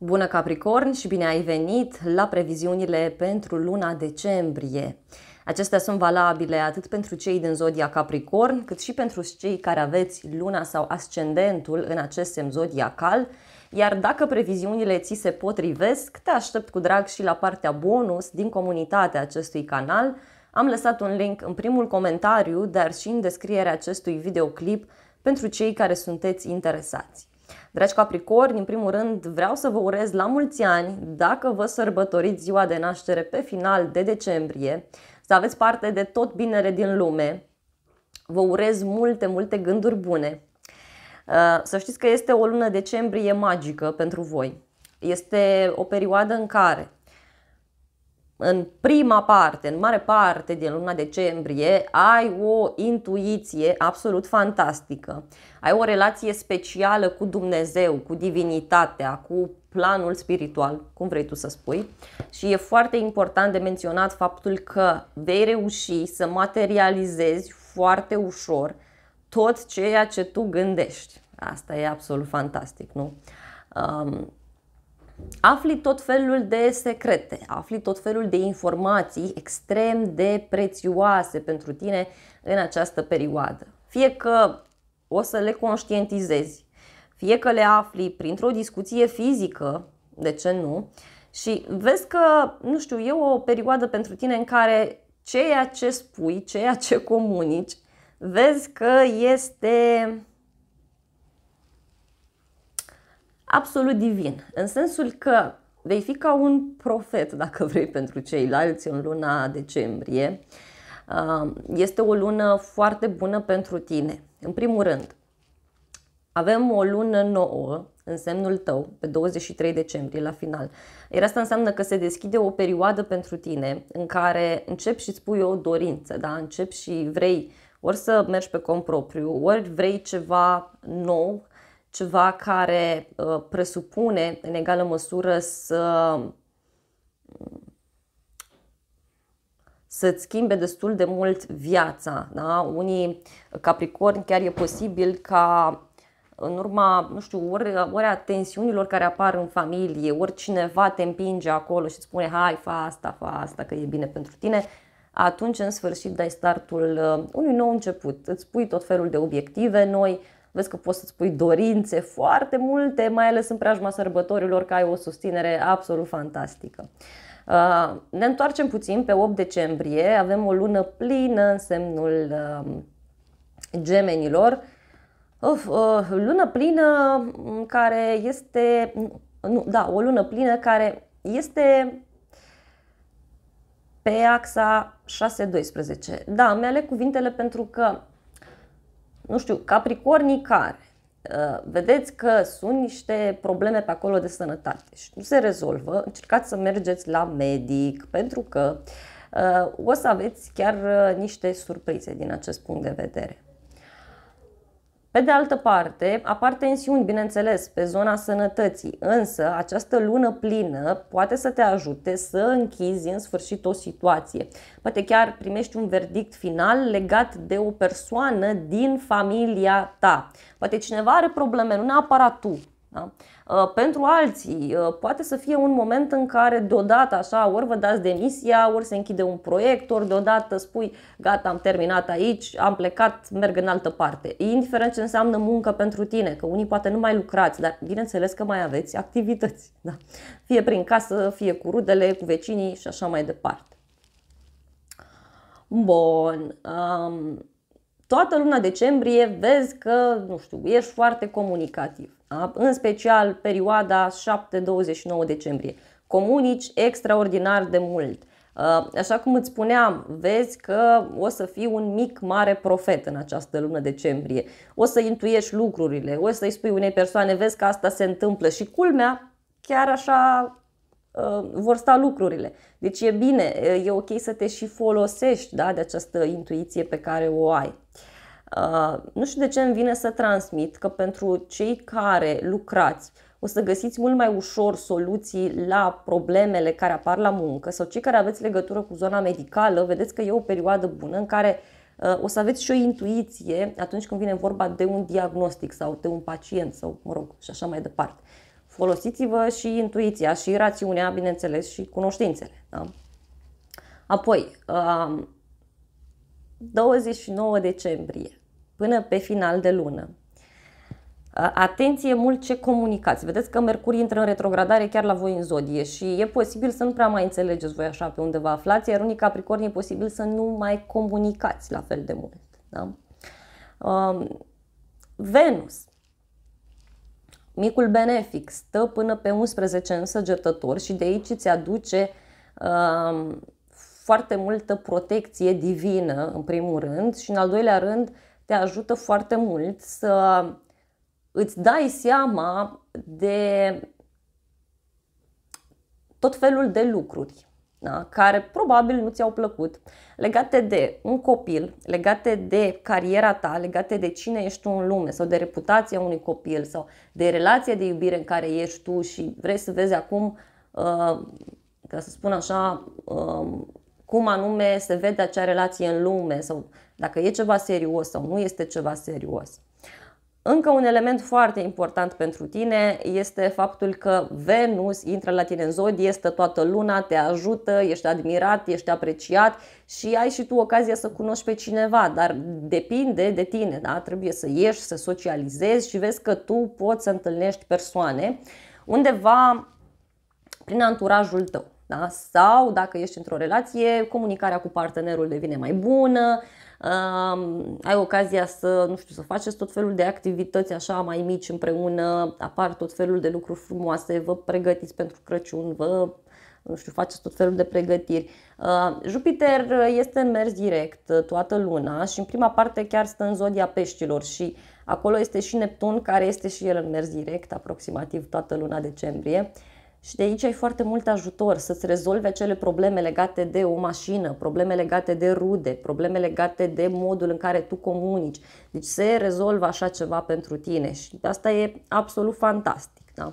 Bună Capricorn și bine ai venit la previziunile pentru luna decembrie. Acestea sunt valabile atât pentru cei din zodia Capricorn, cât și pentru cei care aveți luna sau ascendentul în acest semn zodiacal, iar dacă previziunile ți se potrivesc, te aștept cu drag și la partea bonus din comunitatea acestui canal. Am lăsat un link în primul comentariu, dar și în descrierea acestui videoclip pentru cei care sunteți interesați. Dragi Capricorni, în primul rând vreau să vă urez la mulți ani dacă vă sărbătoriți ziua de naștere pe final de decembrie, să aveți parte de tot binele din lume. Vă urez multe, multe gânduri bune. Uh, să știți că este o lună decembrie magică pentru voi. Este o perioadă în care în prima parte, în mare parte din luna decembrie, ai o intuiție absolut fantastică. Ai o relație specială cu Dumnezeu, cu divinitatea, cu planul spiritual, cum vrei tu să spui. Și e foarte important de menționat faptul că vei reuși să materializezi foarte ușor tot ceea ce tu gândești. Asta e absolut fantastic, nu? Um, afli tot felul de secrete, afli tot felul de informații extrem de prețioase pentru tine în această perioadă. Fie că o să le conștientizezi, fie că le afli printr-o discuție fizică, de ce nu, și vezi că, nu știu, e o perioadă pentru tine în care ceea ce spui, ceea ce comunici, vezi că este absolut divin, în sensul că vei fi ca un profet, dacă vrei, pentru ceilalți în luna decembrie. Uh, este o lună foarte bună pentru tine. În primul rând, avem o lună nouă în semnul tău, pe 23 decembrie, la final. Iar asta înseamnă că se deschide o perioadă pentru tine în care începi și îți pui o dorință, da? începi și vrei ori să mergi pe cont propriu, ori vrei ceva nou, ceva care uh, presupune în egală măsură să să schimbe destul de mult viața. Da? Unii capricorni chiar e posibil ca în urma, nu știu, ori, ori a tensiunilor care apar în familie, ori cineva te împinge acolo și îți spune hai, fa asta, fa asta, că e bine pentru tine, atunci în sfârșit dai startul uh, unui nou început. Îți pui tot felul de obiective noi, vezi că poți să-ți pui dorințe foarte multe, mai ales în preajma sărbătorilor, că ai o susținere absolut fantastică. Uh, ne întoarcem puțin pe 8 decembrie, avem o lună plină în semnul um, gemenilor, O uh, lună plină mm, care este. Mm, nu, da, o lună plină care este pe axa 6-12. Da, mi-aleg cuvintele pentru că nu știu, capricornii care uh, vedeți că sunt niște probleme pe acolo de sănătate și nu se rezolvă, încercați să mergeți la medic pentru că uh, o să aveți chiar uh, niște surprize din acest punct de vedere. Pe de altă parte, apar tensiuni, bineînțeles, pe zona sănătății, însă această lună plină poate să te ajute să închizi în sfârșit o situație. Poate chiar primești un verdict final legat de o persoană din familia ta. Poate cineva are probleme, nu neapărat tu, da? Uh, pentru alții, uh, poate să fie un moment în care deodată așa, ori vă dați demisia, ori se închide un proiect, ori deodată spui gata, am terminat aici, am plecat, merg în altă parte. Indiferent ce înseamnă muncă pentru tine, că unii poate nu mai lucrați, dar bineînțeles că mai aveți activități. Da? Fie prin casă, fie cu rudele, cu vecinii și așa mai departe. Bun. Um, toată luna decembrie vezi că, nu știu, ești foarte comunicativ. Da? În special perioada 7-29 decembrie. Comunici extraordinar de mult. Așa cum îți spuneam, vezi că o să fii un mic mare profet în această lună decembrie. O să intuiești lucrurile, o să-i spui unei persoane, vezi că asta se întâmplă și culmea, chiar așa Uh, vor sta lucrurile. Deci e bine, uh, e ok să te și folosești da, de această intuiție pe care o ai. Uh, nu știu de ce îmi vine să transmit că pentru cei care lucrați o să găsiți mult mai ușor soluții la problemele care apar la muncă sau cei care aveți legătură cu zona medicală, vedeți că e o perioadă bună în care o să aveți și o intuiție atunci când vine vorba de un diagnostic sau de un pacient sau, mă rog, și așa mai departe. Folosiți-vă și intuiția, și rațiunea, bineînțeles, și cunoștințele. Da? Apoi, 29 decembrie, până pe final de lună, Atenție mult ce comunicați. Vedeți că Mercur intră în retrogradare chiar la voi în zodie și e posibil să nu prea mai înțelegeți voi așa pe undeva aflați, iar unii Capricorni e posibil să nu mai comunicați la fel de mult. Da? Venus Micul benefic stă până pe 11 însăgetători și de aici îți aduce um, foarte multă protecție divină, în primul rând, și în al doilea rând te ajută foarte mult să îți dai seama de tot felul de lucruri da? care probabil nu ți-au plăcut, legate de un copil, legate de cariera ta, legate de cine ești tu în lume sau de reputația unui copil sau de relația de iubire în care ești tu și vrei să vezi acum, uh, ca să spun așa, um, cum anume se vede acea relație în lume sau dacă e ceva serios sau nu este ceva serios. Încă un element foarte important pentru tine este faptul că Venus intră la tine în zodie, stă toată luna, te ajută, ești admirat, ești apreciat și ai și tu ocazia să cunoști pe cineva, dar depinde de tine, da? trebuie să ieși, să socializezi și vezi că tu poți să întâlnești persoane undeva prin anturajul tău. Da? Sau dacă ești într-o relație, comunicarea cu partenerul devine mai bună, uh, ai ocazia să, nu știu, să faceți tot felul de activități așa mai mici împreună, apar tot felul de lucruri frumoase, vă pregătiți pentru Crăciun, vă nu știu, faceți tot felul de pregătiri. Jupiter este în mers direct uh, toată luna și în prima parte chiar stă în zodia peștilor și acolo este și Neptun care este și el în mers direct aproximativ toată luna decembrie. Uh, și de aici ai foarte mult ajutor să-ți rezolve acele probleme legate de o mașină, probleme legate de rude, probleme legate de modul în care tu comunici. Deci se rezolvă așa ceva pentru tine și asta e absolut fantastic. Da?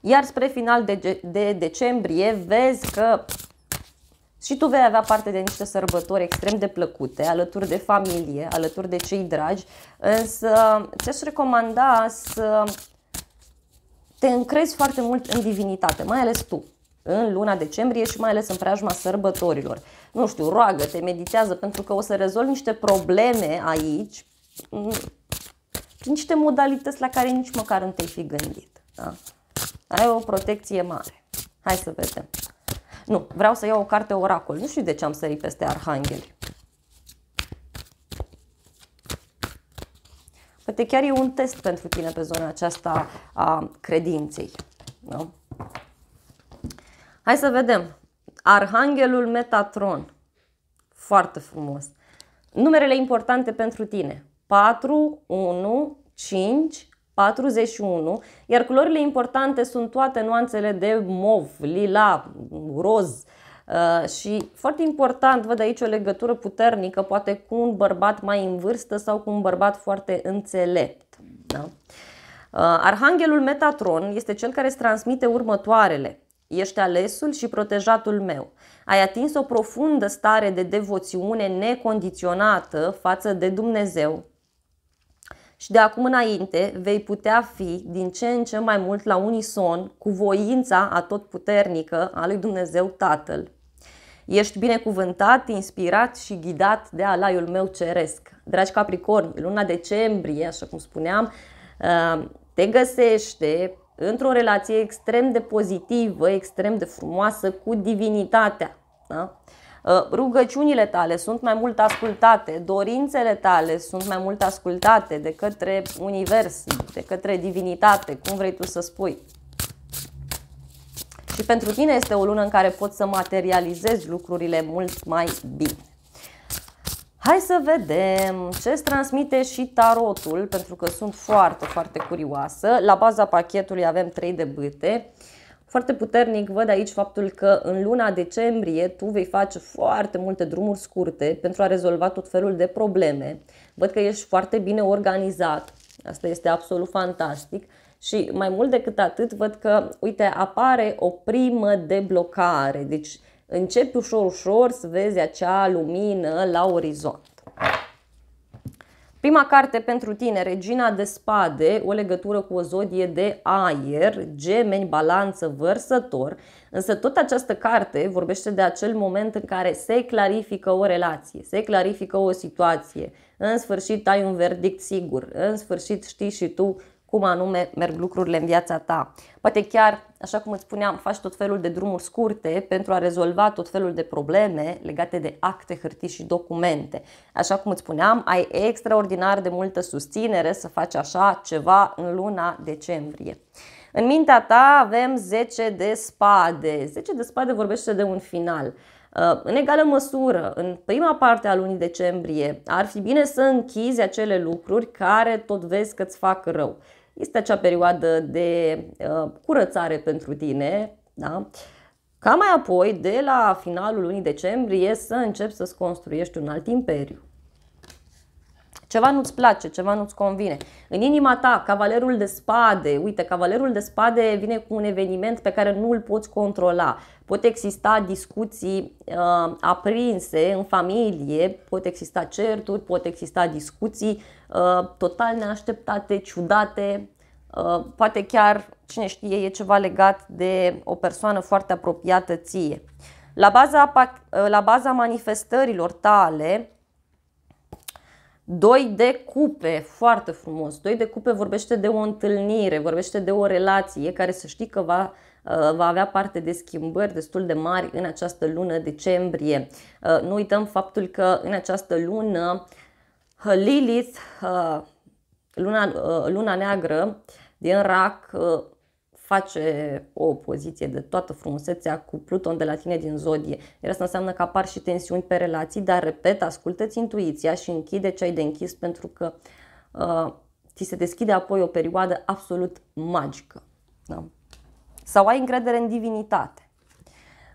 Iar spre final de, de decembrie vezi că și tu vei avea parte de niște sărbători extrem de plăcute, alături de familie, alături de cei dragi, însă ți-aș recomanda să te încrezi foarte mult în divinitate, mai ales tu, în luna decembrie și mai ales în preajma sărbătorilor. Nu știu, roagă-te, meditează, pentru că o să rezolvi niște probleme aici prin mm, niște modalități la care nici măcar nu te-ai fi gândit. Da? Ai o protecție mare. Hai să vedem. Nu, vreau să iau o carte oracol. Nu știu de ce am sărit peste arhangheli. Poate chiar e un test pentru tine pe zona aceasta a credinței. Nu? Hai să vedem. Arhanghelul Metatron. Foarte frumos. Numerele importante pentru tine. 4, 1, 5, 41, iar culorile importante sunt toate nuanțele de mov, lila, roz, uh, Uh, și foarte important, văd aici o legătură puternică, poate cu un bărbat mai în vârstă sau cu un bărbat foarte înțelept. Da? Uh, Arhanghelul Metatron este cel care îți transmite următoarele. Ești alesul și protejatul meu. Ai atins o profundă stare de devoțiune necondiționată față de Dumnezeu. Și de acum înainte vei putea fi din ce în ce mai mult la unison cu voința atotputernică a lui Dumnezeu Tatăl. Ești binecuvântat, inspirat și ghidat de alaiul meu ceresc. Dragi Capricorni, luna decembrie, așa cum spuneam, uh, te găsește într-o relație extrem de pozitivă, extrem de frumoasă cu divinitatea. Da? Uh, rugăciunile tale sunt mai mult ascultate, dorințele tale sunt mai mult ascultate de către univers, de către divinitate, cum vrei tu să spui și pentru tine este o lună în care poți să materializezi lucrurile mult mai bine. Hai să vedem ce îți transmite și tarotul, pentru că sunt foarte, foarte curioasă. La baza pachetului avem 3 de bâte. Foarte puternic văd aici faptul că în luna decembrie tu vei face foarte multe drumuri scurte pentru a rezolva tot felul de probleme. Văd că ești foarte bine organizat, asta este absolut fantastic și mai mult decât atât, văd că, uite, apare o primă de blocare. Deci începi ușor, ușor să vezi acea lumină la orizont. Prima carte pentru tine, Regina de Spade, o legătură cu o zodie de aer, gemeni, balanță, vărsător. Însă tot această carte vorbește de acel moment în care se clarifică o relație, se clarifică o situație. În sfârșit ai un verdict sigur, în sfârșit știi și tu cum anume merg lucrurile în viața ta. Poate chiar, așa cum îți spuneam, faci tot felul de drumuri scurte pentru a rezolva tot felul de probleme legate de acte, hârtii și documente. Așa cum îți spuneam, ai extraordinar de multă susținere să faci așa ceva în luna decembrie. În mintea ta avem 10 de spade. 10 de spade vorbește de un final. Uh, în egală măsură, în prima parte a lunii decembrie, ar fi bine să închizi acele lucruri care tot vezi că îți fac rău este acea perioadă de uh, curățare pentru tine, da? Ca mai apoi, de la finalul lunii decembrie, să începi să-ți construiești un alt imperiu. Ceva nu-ți place, ceva nu-ți convine. În inima ta, cavalerul de spade, uite, cavalerul de spade vine cu un eveniment pe care nu l poți controla. Pot exista discuții uh, aprinse în familie, pot exista certuri, pot exista discuții uh, total neașteptate, ciudate, uh, poate chiar, cine știe, e ceva legat de o persoană foarte apropiată ție. La baza, uh, la baza manifestărilor tale, Doi de cupe, foarte frumos. Doi de cupe vorbește de o întâlnire, vorbește de o relație care să știi că va, uh, va avea parte de schimbări destul de mari în această lună decembrie. Uh, nu uităm faptul că în această lună uh, Lilith, luna, luna neagră din rac, face o poziție de toată frumusețea cu Pluton de la tine din zodie. Iar asta înseamnă că apar și tensiuni pe relații, dar repet, ascultă-ți intuiția și închide ce ai de închis pentru că uh, ți se deschide apoi o perioadă absolut magică. Da? Sau ai încredere în divinitate.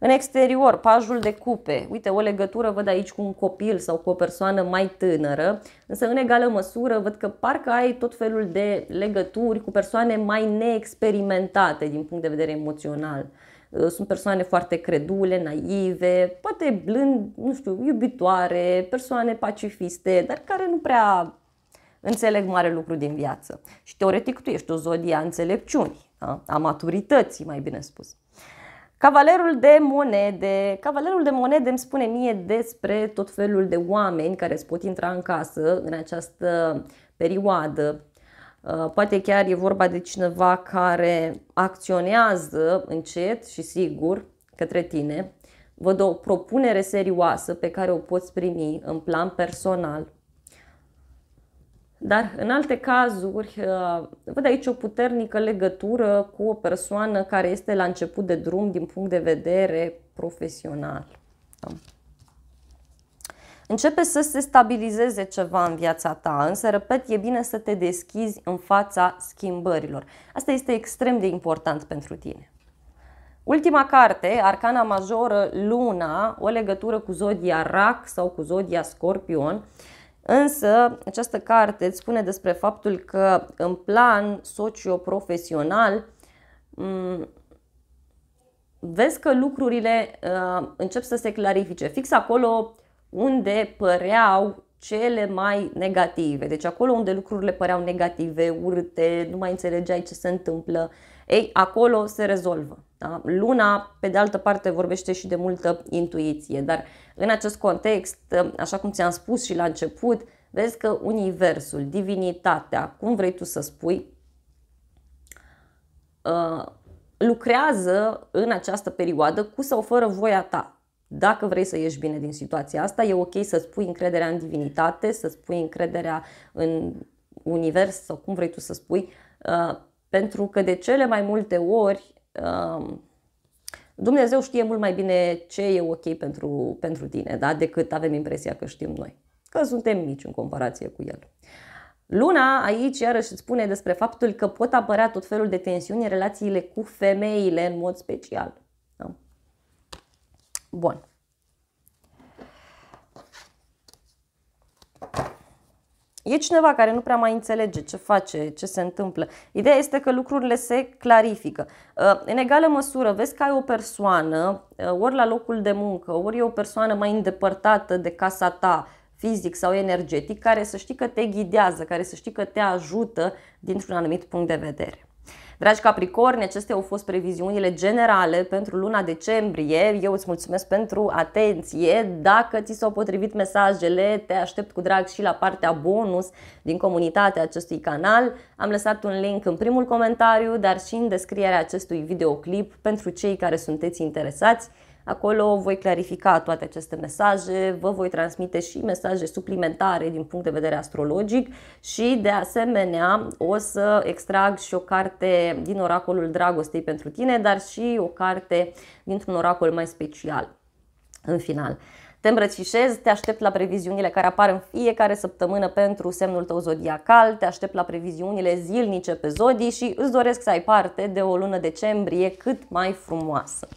În exterior, pajul de cupe. Uite, o legătură văd aici cu un copil sau cu o persoană mai tânără, însă în egală măsură văd că parcă ai tot felul de legături cu persoane mai neexperimentate din punct de vedere emoțional. Uh, sunt persoane foarte credule, naive, poate blând, nu știu, iubitoare, persoane pacifiste, dar care nu prea înțeleg mare lucru din viață. Și teoretic tu ești o zodia înțelepciunii, da? a maturității, mai bine spus. Cavalerul de monede. Cavalerul de monede îmi spune mie despre tot felul de oameni care îți pot intra în casă în această perioadă. Uh, poate chiar e vorba de cineva care acționează încet și sigur către tine. Văd o propunere serioasă pe care o poți primi în plan personal dar în alte cazuri, uh, văd aici o puternică legătură cu o persoană care este la început de drum din punct de vedere profesional. Da. Începe să se stabilizeze ceva în viața ta, însă, repet, e bine să te deschizi în fața schimbărilor. Asta este extrem de important pentru tine. Ultima carte, Arcana Majoră, Luna, o legătură cu Zodia Rac sau cu Zodia Scorpion. Însă, această carte îți spune despre faptul că în plan socioprofesional vezi că lucrurile uh, încep să se clarifice fix acolo unde păreau cele mai negative. Deci acolo unde lucrurile păreau negative, urte, nu mai înțelegeai ce se întâmplă, ei, acolo se rezolvă. Da? Luna, pe de altă parte, vorbește și de multă intuiție, dar în acest context, așa cum ți-am spus și la început, vezi că Universul, Divinitatea, cum vrei tu să spui, uh, lucrează în această perioadă cu sau fără voia ta. Dacă vrei să ieși bine din situația asta, e ok să-ți pui încrederea în divinitate, să-ți pui încrederea în univers sau cum vrei tu să spui, uh, pentru că de cele mai multe ori Um, Dumnezeu știe mult mai bine ce e ok pentru, pentru tine, da? decât avem impresia că știm noi. Că suntem mici în comparație cu el. Luna aici iarăși spune despre faptul că pot apărea tot felul de tensiuni în relațiile cu femeile în mod special. Da? Bun. E cineva care nu prea mai înțelege ce face, ce se întâmplă. Ideea este că lucrurile se clarifică. Uh, în egală măsură, vezi că ai o persoană, uh, ori la locul de muncă, ori e o persoană mai îndepărtată de casa ta, fizic sau energetic, care să știi că te ghidează, care să știi că te ajută dintr-un anumit punct de vedere. Dragi Capricorni, acestea au fost previziunile generale pentru luna decembrie. Eu îți mulțumesc pentru atenție. Dacă ți s-au potrivit mesajele, te aștept cu drag și la partea bonus din comunitatea acestui canal. Am lăsat un link în primul comentariu, dar și în descrierea acestui videoclip pentru cei care sunteți interesați. Acolo voi clarifica toate aceste mesaje, vă voi transmite și mesaje suplimentare din punct de vedere astrologic și de asemenea o să extrag și o carte din oracolul dragostei pentru tine, dar și o carte dintr-un oracol mai special în final. Te îmbrățișez, te aștept la previziunile care apar în fiecare săptămână pentru semnul tău zodiacal, te aștept la previziunile zilnice pe zodii și îți doresc să ai parte de o lună decembrie cât mai frumoasă.